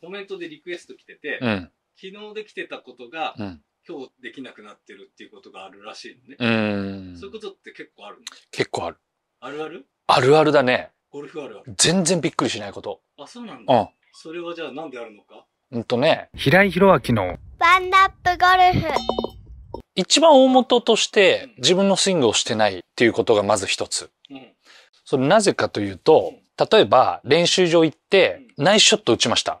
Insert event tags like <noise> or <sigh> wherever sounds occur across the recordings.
コメントでリクエスト来てて、うん、昨日できてたことが、うん、今日できなくなってるっていうことがあるらしいのね。うんそういうことって結構ある結構ある。あるあるあるあるだね。ゴルフあるある。全然びっくりしないこと。あ、そうなんだ。うん。それはじゃあなんであるのかうんとね。平井宏明のワンナップゴルフ。一番大元として自分のスイングをしてないっていうことがまず一つ。うん、それなぜかというと、うん例えば、練習場行って、ナイスショット打ちました。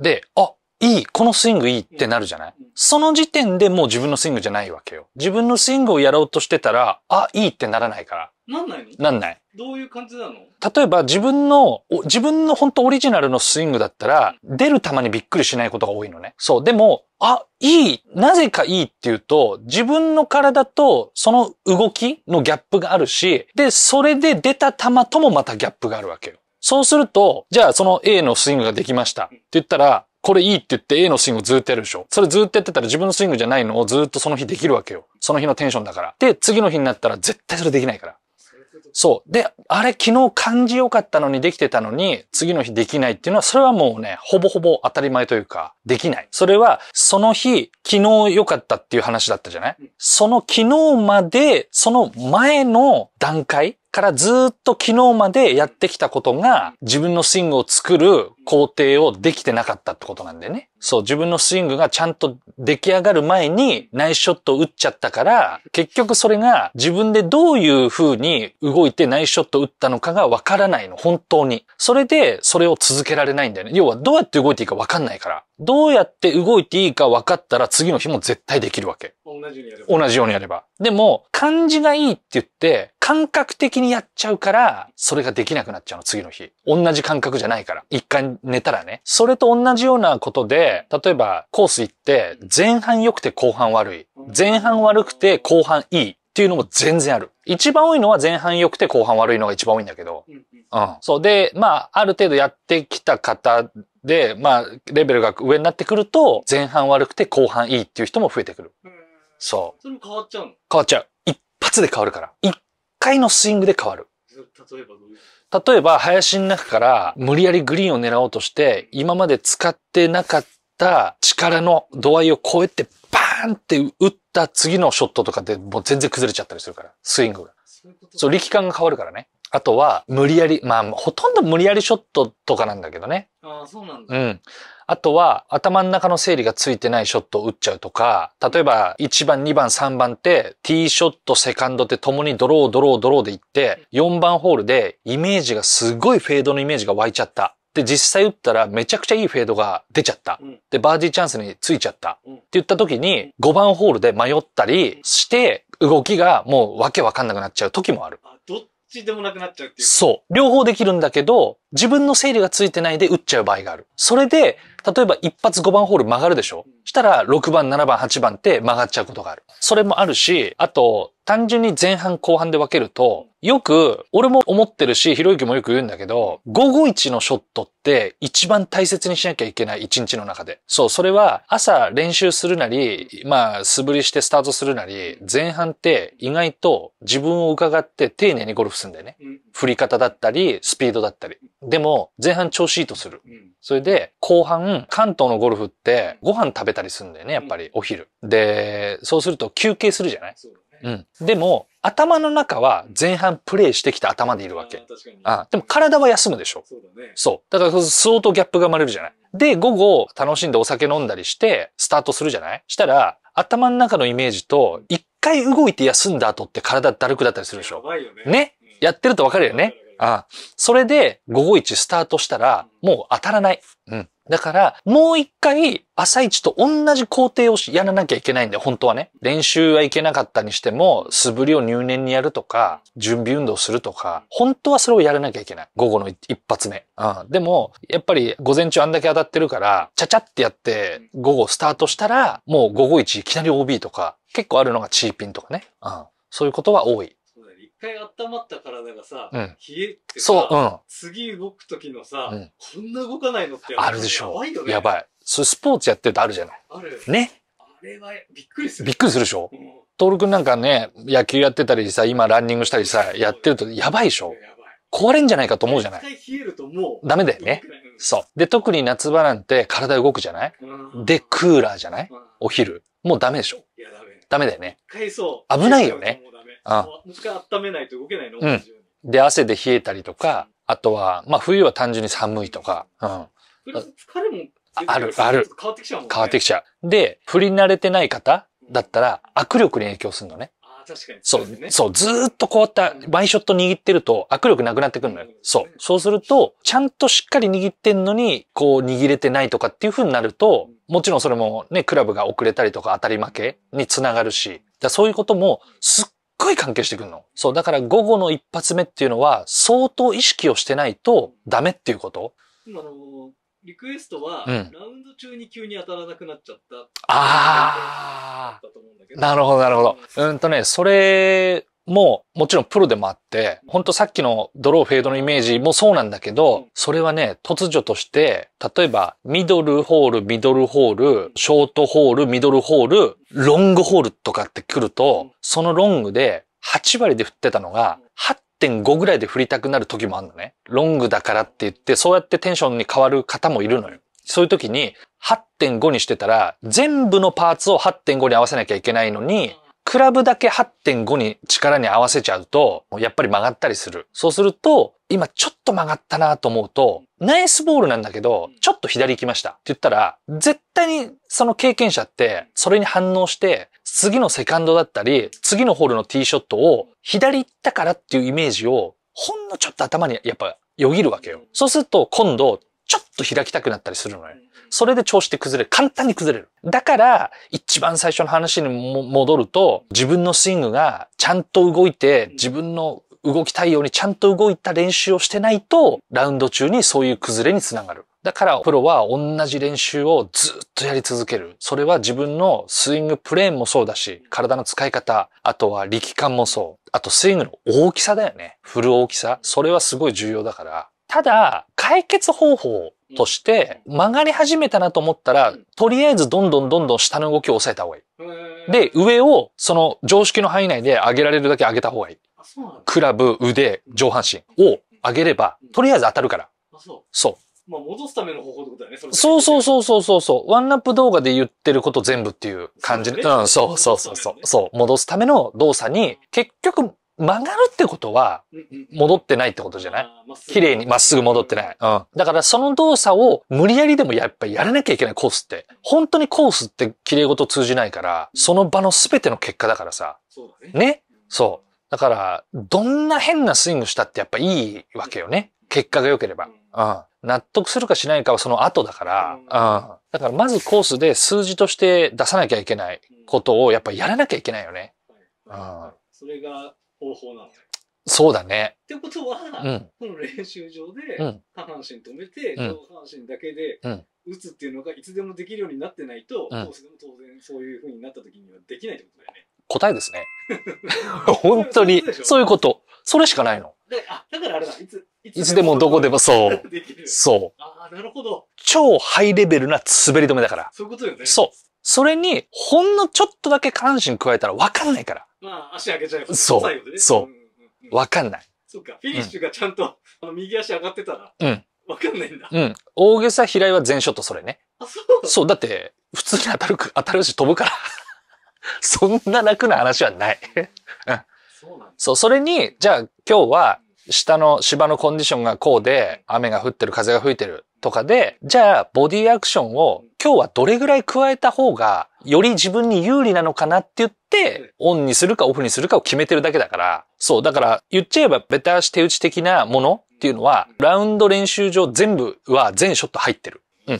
で、あ、いい、このスイングいいってなるじゃないその時点でもう自分のスイングじゃないわけよ。自分のスイングをやろうとしてたら、あ、いいってならないから。なんないのなんない。どういう感じなの例えば自分の、自分の本当オリジナルのスイングだったら、出る球にびっくりしないことが多いのね。そう。でも、あ、いい、なぜかいいっていうと、自分の体とその動きのギャップがあるし、で、それで出た球ともまたギャップがあるわけよ。そうすると、じゃあその A のスイングができましたって言ったら、これいいって言って A のスイングをずっとやるでしょ。それずっとやってたら自分のスイングじゃないのをずっとその日できるわけよ。その日のテンションだから。で、次の日になったら絶対それできないから。そう。で、あれ昨日感じ良かったのにできてたのに、次の日できないっていうのは、それはもうね、ほぼほぼ当たり前というか、できない。それは、その日、昨日良かったっていう話だったじゃないその昨日まで、その前の段階からずっと昨日までやってきたことが自分のスイングを作る工程をできてなかったってことなんだよね。そう、自分のスイングがちゃんと出来上がる前にナイスショットを打っちゃったから、結局それが自分でどういう風に動いてナイスショットを打ったのかがわからないの、本当に。それでそれを続けられないんだよね。要はどうやって動いていいかわかんないから。どうやって動いていいか分かったら次の日も絶対できるわけ。同じようにやれば。でも、感じがいいって言って、感覚的にやっちゃうから、それができなくなっちゃうの、次の日。同じ感覚じゃないから。一回寝たらね。それと同じようなことで、例えばコース行って、前半良くて後半悪い。前半悪くて後半いい。っていうのも全然ある。一番多いのは前半良くて後半悪いのが一番多いんだけど。うん。そう。で、まあ、ある程度やってきた方で、まあ、レベルが上になってくると、前半悪くて後半いいっていう人も増えてくる。そう。それも変わっちゃうの変わっちゃう。一発で変わるから。一回のスイングで変わる。例えば林の中から無理やりグリーンを狙おうとして、今まで使ってなかった力の度合いを超えて、バーンって打った次のショットとかでもう全然崩れちゃったりするから、スイングが。そう力感が変わるからね。あとは、無理やり、まあ、ほとんど無理やりショットとかなんだけどね。ああ、そうなんだ。うん。あとは、頭の中の整理がついてないショットを打っちゃうとか、例えば、1番、2番、3番って、ティーショット、セカンドって共にドロー、ドロー、ドローでいって、4番ホールで、イメージがすごいフェードのイメージが湧いちゃった。で、実際打ったらめちゃくちゃいいフェードが出ちゃった。で、バーディーチャンスについちゃった。って言った時に、5番ホールで迷ったりして、動きがもうわけわかんなくなっちゃう時もある。どっちでもなくなっちゃうっていう。そう。両方できるんだけど、自分の整理がついてないで打っちゃう場合がある。それで、例えば一発5番ホール曲がるでしょしたら6番、7番、8番って曲がっちゃうことがある。それもあるし、あと、単純に前半後半で分けると、よく、俺も思ってるし、ひろゆきもよく言うんだけど、551のショットって一番大切にしなきゃいけない一日の中で。そう、それは朝練習するなり、まあ素振りしてスタートするなり、前半って意外と自分を伺って丁寧にゴルフするんだよね。振り方だったり、スピードだったり。でも、前半調子いいとする。それで、後半、関東のゴルフって、ご飯食べたりするんだよね、やっぱり、お昼。で、そうすると休憩するじゃないうん。でも、頭の中は前半プレイしてきた頭でいるわけ。ああでも体は休むでしょ。そうだね。そう。だから相当ギャップが生まれるじゃない。で、午後楽しんでお酒飲んだりして、スタートするじゃないしたら、頭の中のイメージと、一回動いて休んだ後って体だるくだったりするでしょ。やばいよね。ね、やってるとわかるよね。ああそれで午後1スタートしたら、もう当たらない。うん。だから、もう一回、朝一と同じ工程をやらなきゃいけないんだよ、本当はね。練習はいけなかったにしても、素振りを入念にやるとか、準備運動するとか、本当はそれをやらなきゃいけない。午後の一発目。うん。でも、やっぱり午前中あんだけ当たってるから、ちゃちゃってやって、午後スタートしたら、もう午後1いきなり OB とか、結構あるのがチーピンとかね。うん。そういうことは多い。回温まった体がさ、うん、冷えってそう、うん、次動く時のさ、うん、こんな動かないのってあるでしょ。やばいよね。やばい。それスポーツやってるとあるじゃない。ある。ね。あれはびっくりする。びっくりするでしょ。トールくんなんかね、野球やってたりさ、今ランニングしたりさ、やってるとやばいでしょ。壊れんじゃないかと思うじゃない。一回冷えるともう。ダメだよね。そう。で、特に夏場なんて体動くじゃないで、クーラーじゃないお昼。もうダメでしょ。いや、ダメ。ダメだよね。一回そう。危ないよね。あもう温めないと動けないの、うん、で、汗で冷えたりとか、あとは、まあ冬は単純に寒いとか、うん。疲れもある、ある。変わってきちゃうもん、ね、変わってきちゃう。で、振り慣れてない方だったら、握力に影響するのね。あ確かにそう、ね、そう、ずーっとこうやった、ワイショット握ってると握力なくなってくるのよ。そう。そうすると、ちゃんとしっかり握ってんのに、こう握れてないとかっていう風になると、もちろんそれもね、クラブが遅れたりとか当たり負けにつながるし、そういうこともすっごい関係してくるの。そう、だから午後の一発目っていうのは、相当意識をしてないとダメっていうこと今の、リクエストは、うん、ラウンド中に急に当たらなくなっちゃった。ああ。なるほど、なるほど。うんとね、それももちろんプロでもあって、ほんとさっきのドローフェードのイメージもそうなんだけど、それはね、突如として、例えばミドルホール、ミドルホール、ショートホール、ミドルホール、ロングホールとかって来ると、そのロングで8割で振ってたのが、8 5ぐらいで振りたくなる時もあるのね。ロングだからって言って、そうやってテンションに変わる方もいるのよ。そういう時に、8.5にしてたら、全部のパーツを8.5に合わせなきゃいけないのに、クラブだけ8.5に力に合わせちゃうと、やっぱり曲がったりする。そうすると、今ちょっと曲がったなと思うと、ナイスボールなんだけど、ちょっと左行きましたって言ったら、絶対にその経験者って、それに反応して、次のセカンドだったり、次のホールのティーショットを、左行ったからっていうイメージを、ほんのちょっと頭にやっぱよぎるわけよ。そうすると今度ちょっと開きたくなったりするのよ。それで調子って崩れる。簡単に崩れる。だから、一番最初の話に戻ると、自分のスイングがちゃんと動いて、自分の動きたいようにちゃんと動いた練習をしてないと、ラウンド中にそういう崩れにつながる。だから、プロは同じ練習をずっとやり続ける。それは自分のスイングプレーンもそうだし、体の使い方、あとは力感もそう。あと、スイングの大きさだよね。振る大きさ。それはすごい重要だから。ただ、解決方法として、曲がり始めたなと思ったら、とりあえずどんどんどんどん下の動きを抑えた方がいい。で、上を、その常識の範囲内で上げられるだけ上げた方がいい。クラブ、腕、上半身を上げれば、とりあえず当たるから。そう。まあ、戻すための方法ってことだよね。そうそうそうそうそうそう。ワンナップ動画で言ってること全部っていう感じで。うね、うん、そうそうそうそう。そう、戻すための動作に、結局、曲がるってことは、戻ってないってことじゃない綺麗にまっすぐ戻ってない。うん。だからその動作を無理やりでもやっぱりやらなきゃいけないコースって。本当にコースって綺麗事通じないから、その場の全ての結果だからさ。そうね。ねそう。だから、どんな変なスイングしたってやっぱいいわけよね。結果が良ければ。うん。納得するかしないかはその後だから、うん。だからまずコースで数字として出さなきゃいけないことをやっぱやらなきゃいけないよね。うん。それが方法なのそうだね。ってことは、うん、この練習場で、下半身止めて、上半身だけで打つっていうのがいつでもできるようになってないと、どうしても当然そういうふうになった時にはできないってことだよね。答えですね。<laughs> 本当に。そういうこと。それしかないの。あ、だからあれだ。いつ、いつでもどこでもそう。そう。ああ、なるほど。超ハイレベルな滑り止めだから。そういうことよね。そう。それに、ほんのちょっとだけ下半身加えたらわかんないから。まあ、足上げちゃえば。そう。最後でね。そう。わ、うん、かんない。そっか。フィニッシュがちゃんと、あの、右足上がってたら。うん。わかんないんだ。うん。大げさ平井は全ショットそれね。あ、そうそう、だって、普通に当たる、<laughs> 当たるし飛ぶから。<laughs> そんな楽な話はない。うん。そうなんそう、それに、じゃあ今日は、下の芝のコンディションがこうで、雨が降ってる、風が吹いてる。とかで、じゃあ、ボディアクションを今日はどれぐらい加えた方が、より自分に有利なのかなって言って、オンにするかオフにするかを決めてるだけだから、そう、だから言っちゃえばベタ足手打ち的なものっていうのは、ラウンド練習場全部は全ショット入ってる。うん。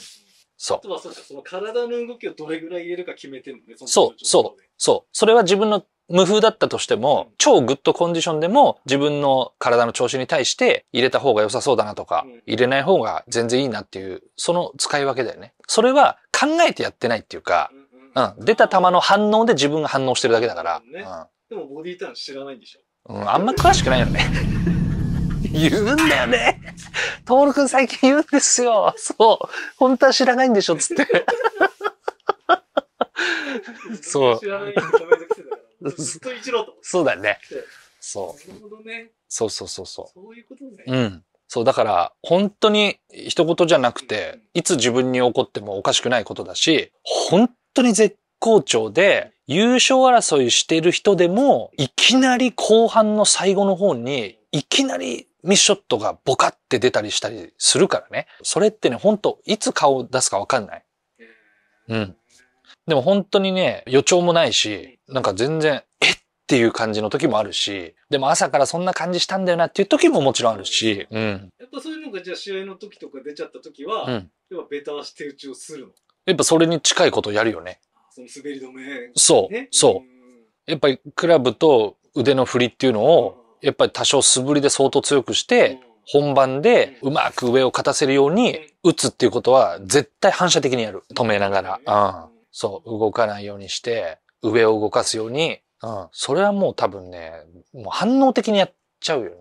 そう。あとはそうその体の動きをどれぐらい入れるか決めてるのね。そう、そう、そう。それは自分の無風だったとしても、超グッドコンディションでも自分の体の調子に対して入れた方が良さそうだなとか、入れない方が全然いいなっていう、その使い分けだよね。それは考えてやってないっていうか、うん、出た球の反応で自分が反応してるだけだから。でもボディターン知らないんでしょうん、あんま詳しくないよね。<laughs> 言うんだよね。トールくん最近言うんですよ。そう。本当は知らないんでしょつって。<laughs> そう。知らないずっと一郎と。そうだね。そう。なるほどね。そうそうそうそう。そういうことね。うん。そう、だから、本当に一言じゃなくて、いつ自分に起こってもおかしくないことだし、本当に絶好調で、優勝争いしてる人でも、いきなり後半の最後の方に、いきなりミスショットがボカって出たりしたりするからね。それってね、本当いつ顔出すかわかんない。うん。でも本当にね、予兆もないし、なんか全然、えっていう感じの時もあるし、でも朝からそんな感じしたんだよなっていう時ももちろんあるし、うん。やっぱそういうのがじゃあ試合の時とか出ちゃった時は、うん、やっぱベタ足手打ちをするのやっぱそれに近いことをやるよね。その滑り止め、ね、そう、そう。やっぱりクラブと腕の振りっていうのを、やっぱり多少素振りで相当強くして、本番でうまく上を勝たせるように打つっていうことは絶対反射的にやる。止めながら。うんそう、動かないようにして、上を動かすように、うん。それはもう多分ね、もう反応的にやっちゃうよね。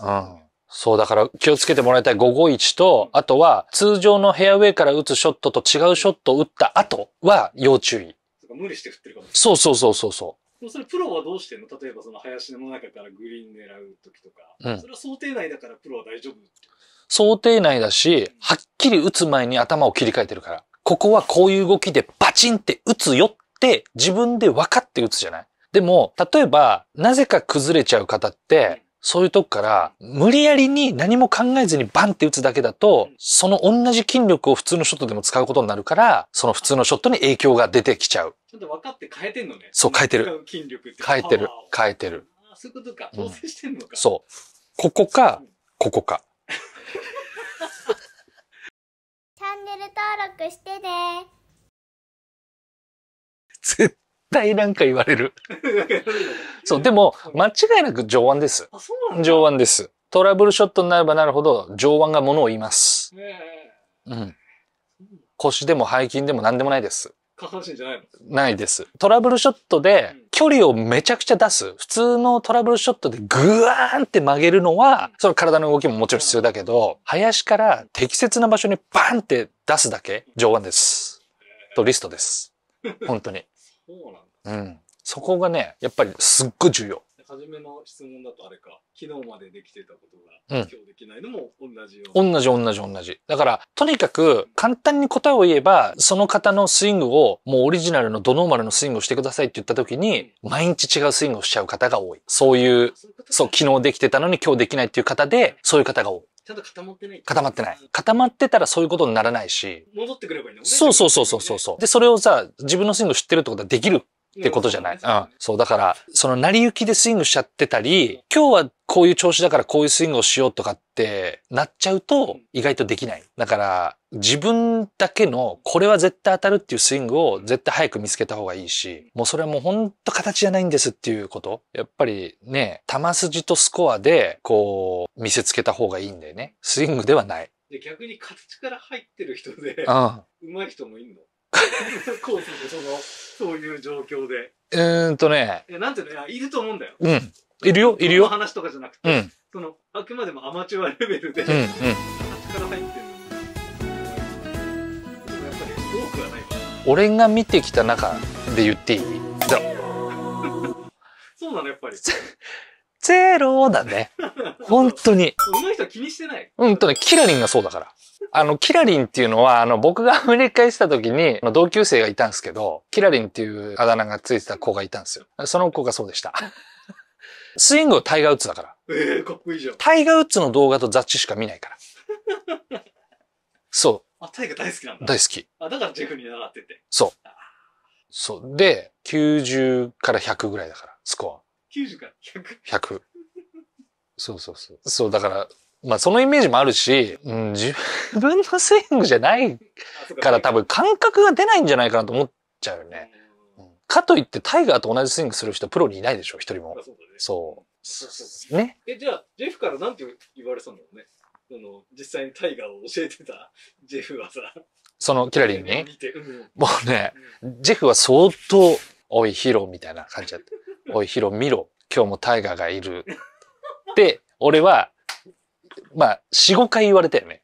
うん。そう、だから気をつけてもらいたい551と、あとは通常のヘアウェイから打つショットと違うショットを打った後は要注意。無理して振ってるかもそうそうそうそうそう。それプロはどうしてんの例えばその林の中からグリーン狙う時とか、うん、それは想定内だからプロは大丈夫想定内だし、はっきり打つ前に頭を切り替えてるから。ここはこういう動きでバチンって打つよって自分で分かって打つじゃないでも、例えば、なぜか崩れちゃう方って、そういうとこから、無理やりに何も考えずにバンって打つだけだと、その同じ筋力を普通のショットでも使うことになるから、その普通のショットに影響が出てきちゃう。ちょっと分かって変えてんのね。そう、変えてる。筋力って変えてる。変えてる。あそういうことか。調整してんのか、うん、そう。ここか、ここか。ャンネル登録してね。絶対なんか言われる。<laughs> そう、でも、間違いなく上腕です。上腕です。トラブルショットになればなるほど、上腕が物を言います。うん。腰でも背筋でも何でもないです。下半身じゃないのないです。トラブルショットで距離をめちゃくちゃ出す。普通のトラブルショットでグワーンって曲げるのは、その体の動きももちろん必要だけど、林から適切な場所にバンって出すだけ、上腕です。とリストです。本当に。<laughs> そうなんだ。うん。そこがね、やっぱりすっごい重要。初めの質問だとあれか昨日までできてたことが、うん、今日できないのも同じよう同じ同じ同じだからとにかく簡単に答えを言えばその方のスイングをもうオリジナルのドノーマルのスイングをしてくださいって言った時に、うん、毎日違うスイングをしちゃう方が多いそういうそう昨日できてたのに今日できないっていう方でそういう方が多いちゃんと固まってない固まってない。固まってたらそういうことにならないし。戻ってくればいいの、そうそうそうそうそう。で、それをさ、自分のスイング知ってるってことはできるってことじゃない。うん。そう、だから、その成り行きでスイングしちゃってたり、今日はこういう調子だからこういうスイングをしようとかってなっちゃうと意外とできない。だから、自分だけのこれは絶対当たるっていうスイングを絶対早く見つけた方がいいし、もうそれはもうほんと形じゃないんですっていうこと。やっぱりね、球筋とスコアでこう見せつけた方がいいんだよね。スイングではない。で逆に形から入ってる人で、うん、上手い人もいるのコースでその、そういう状況で。うーんとね。いや、なんていうの、いいると思うんだよ。うん。いるよ、いるよ。話とかじゃなくて、うん、その、あくまでもアマチュアレベルで、うんうん、か入ってでもやっぱり多くはない。俺が見てきた中で言っていい <laughs> そうなの、やっぱり。<laughs> ゼロだね。本当に。まの人気にしてないうんとね、キラリンがそうだから。あの、キラリンっていうのは、あの、僕がアメリカに来た時に、同級生がいたんですけど、キラリンっていうあだ名がついてた子がいたんですよ。その子がそうでした。スイングをタイガー・ウッズだから。ええー、かっこいいじゃん。タイガー・ウッズの動画と雑誌しか見ないから。そう。あ、タイガー大好きなんだ。大好き。あ、だからジェフに習ってて。そう。そう。で、90から100ぐらいだから、スコア。90か100。そうそうそう。そう、だから、まあそのイメージもあるし、うん、自分のスイングじゃないから多分感覚が出ないんじゃないかなと思っちゃうよね。かといってタイガーと同じスイングする人プロにいないでしょ、一人も。そう、ね、そう。ね。え、じゃあ、ジェフからなんて言われたんだろうね。その、実際にタイガーを教えてたジェフはさ。その、キラリンに、ね、もうね、うん、ジェフは相当、おい、ヒーローみたいな感じだった。おい、ヒロ見ろ。今日もタイガーがいる。で、俺は、まあ、4、5回言われたよね。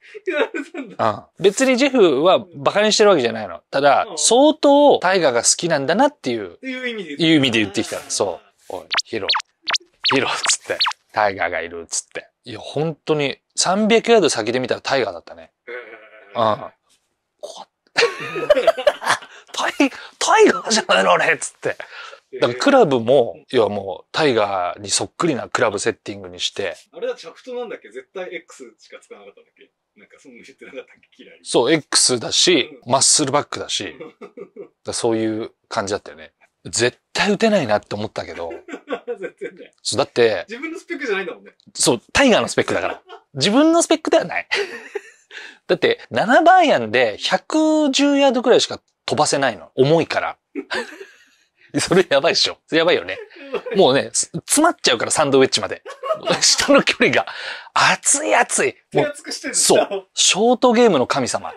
うん。別にジェフは馬鹿にしてるわけじゃないの。ただ、相当タイガーが好きなんだなっていう、いう意味で言って言ってきたそう。おい、ヒロ、ヒロっつって、タイガーがいるっつって。いや、本当に、300ヤード先で見たらタイガーだったね。うん。こ <laughs> タイ、タイガーじゃないの俺、っつって。だからクラブも、要はもう、タイガーにそっくりなクラブセッティングにして。あれだ、チャフトなんだっけ絶対 X しか使わなかったんだっけなんかそんな言ってなかったっけ嫌い。そう、X だし、マッスルバックだし、<laughs> だそういう感じだったよね。絶対打てないなって思ったけど。<laughs> 絶対ね。そう、だって。自分のスペックじゃないんだもんね。そう、タイガーのスペックだから。自分のスペックではない。<laughs> だって、7番アイアンで110ヤードくらいしか飛ばせないの。重いから。それやばいっしょ。やばいよね。もうね、詰まっちゃうからサンドウェッジまで。<laughs> 下の距離が、熱い熱い。もうそう。ショートゲームの神様。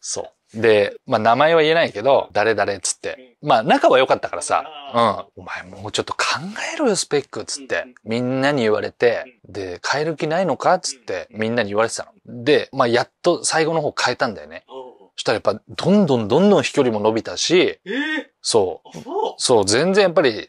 そう。で、まあ名前は言えないけど、誰誰っつって。まあ仲は良かったからさ、うん。お前もうちょっと考えろよ、スペックっつって。みんなに言われて、で、変える気ないのかっつって、みんなに言われてたの。で、まあやっと最後の方変えたんだよね。したらやっぱ、どんどんどんどん飛距離も伸びたし、えー、そう。そう、全然やっぱり違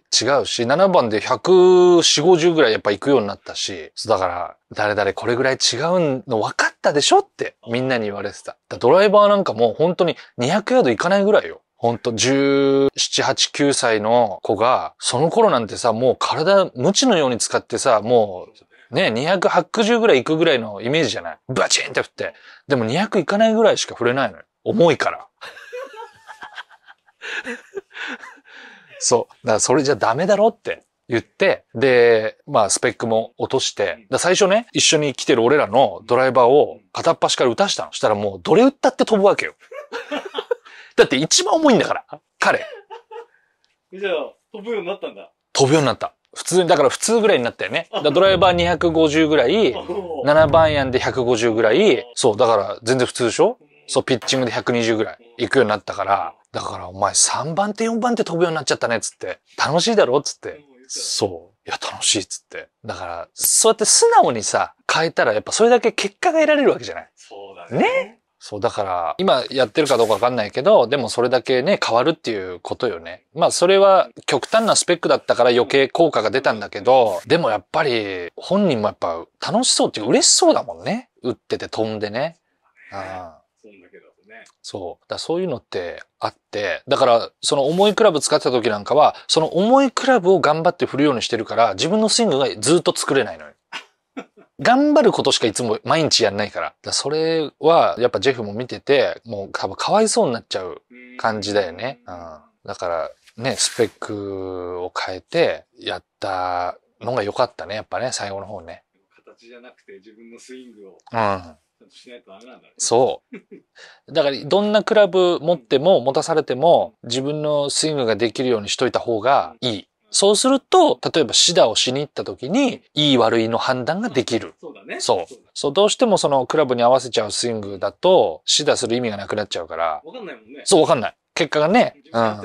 うし、7番で140、50ぐらいやっぱ行くようになったし、だから、誰々これぐらい違うの分かったでしょってみんなに言われてた。ドライバーなんかもう本当に200ヤード行かないぐらいよ。ほんと、17、8、9歳の子が、その頃なんてさ、もう体、無知のように使ってさ、もう、ね、280ぐらい行くぐらいのイメージじゃないバチンって振って。でも200いかないぐらいしか振れないのよ。重いから。<laughs> <laughs> そう。だからそれじゃダメだろって。言って、で、まあ、スペックも落として、だ最初ね、一緒に来てる俺らのドライバーを片っ端から打たしたの。したらもう、どれ打ったって飛ぶわけよ。<laughs> だって一番重いんだから、彼。じゃあ、飛ぶようになったんだ。飛ぶようになった。普通に、だから普通ぐらいになったよね。ドライバー250ぐらい、7番やんで150ぐらい、そう、だから全然普通でしょそう、ピッチングで120ぐらい行くようになったから、だからお前3番手4番手飛ぶようになっちゃったねっつって、楽しいだろっつって、そう。いや、楽しいっつって。だから、そうやって素直にさ、変えたらやっぱそれだけ結果が得られるわけじゃないそうだね。ねそう、だから、今やってるかどうかわかんないけど、でもそれだけね、変わるっていうことよね。まあ、それは極端なスペックだったから余計効果が出たんだけど、でもやっぱり、本人もやっぱ楽しそうっていう嬉しそうだもんね。打ってて飛んでね。あそう。だそういうのってあって、だからその重いクラブ使ってた時なんかは、その重いクラブを頑張って振るようにしてるから、自分のスイングがずっと作れないのよ。<laughs> 頑張ることしかいつも毎日やんないから。からそれは、やっぱジェフも見てて、もう多分かわいそうになっちゃう感じだよね。うん。だから、ね、スペックを変えてやったのが良かったね、やっぱね、最後の方ね。形じゃなくて自分のスイングを。うん。しないとダメなんだね。そう。だから、どんなクラブ持っても、持たされても、自分のスイングができるようにしといた方がいい。そうすると、例えばシダをしに行った時に、いい悪いの判断ができる。そうだね。そう。そう、どうしてもそのクラブに合わせちゃうスイングだと、シダする意味がなくなっちゃうから。わかんないもんね。そう、わかんない。結果がね。うん。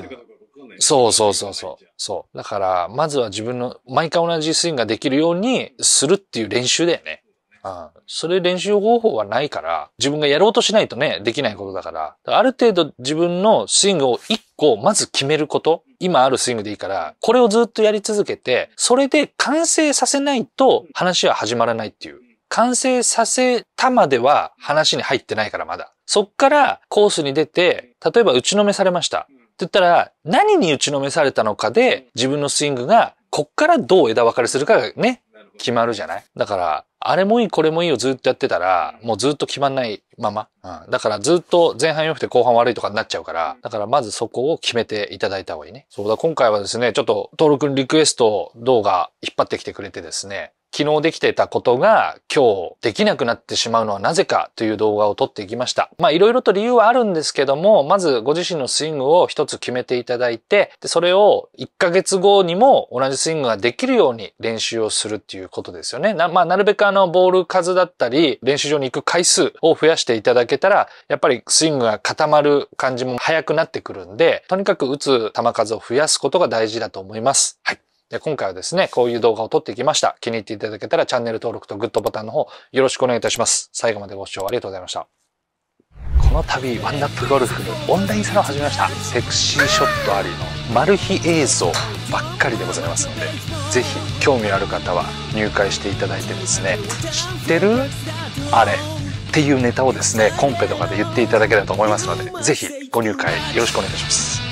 そうそうそうそう。そう。だから、まずは自分の、毎回同じスイングができるようにするっていう練習だよね。ん。それ練習方法はないから、自分がやろうとしないとね、できないことだから、からある程度自分のスイングを1個まず決めること、今あるスイングでいいから、これをずっとやり続けて、それで完成させないと話は始まらないっていう。完成させたまでは話に入ってないからまだ。そっからコースに出て、例えば打ちのめされました。って言ったら、何に打ちのめされたのかで、自分のスイングが、こっからどう枝分かれするかがね、決まるじゃないだから、あれもいい、これもいいをずっとやってたら、もうずっと決まんないまま。うん。だからずっと前半良くて後半悪いとかになっちゃうから、だからまずそこを決めていただいた方がいいね。そうだ、今回はですね、ちょっと登録リクエスト動画引っ張ってきてくれてですね、昨日できてたことが今日できなくなってしまうのはなぜかという動画を撮っていきました。まあいろいろと理由はあるんですけども、まずご自身のスイングを一つ決めていただいて、でそれを1ヶ月後にも同じスイングができるように練習をするっていうことですよね。なまあなるべくあのボール数だったり、練習場に行く回数を増やしていただけたら、やっぱりスイングが固まる感じも早くなってくるんで、とにかく打つ球数を増やすことが大事だと思います。はい。で、今回はですね、こういう動画を撮ってきました。気に入っていただけたらチャンネル登録とグッドボタンの方よろしくお願いいたします。最後までご視聴ありがとうございました。この度、ワンナップゴルフのオンラインサロン始めました。セクシーショットありのマル秘映像ばっかりでございますので、ぜひ興味ある方は入会していただいてですね、知ってるあれっていうネタをですね、コンペとかで言っていただければと思いますので、ぜひご入会よろしくお願いいたします。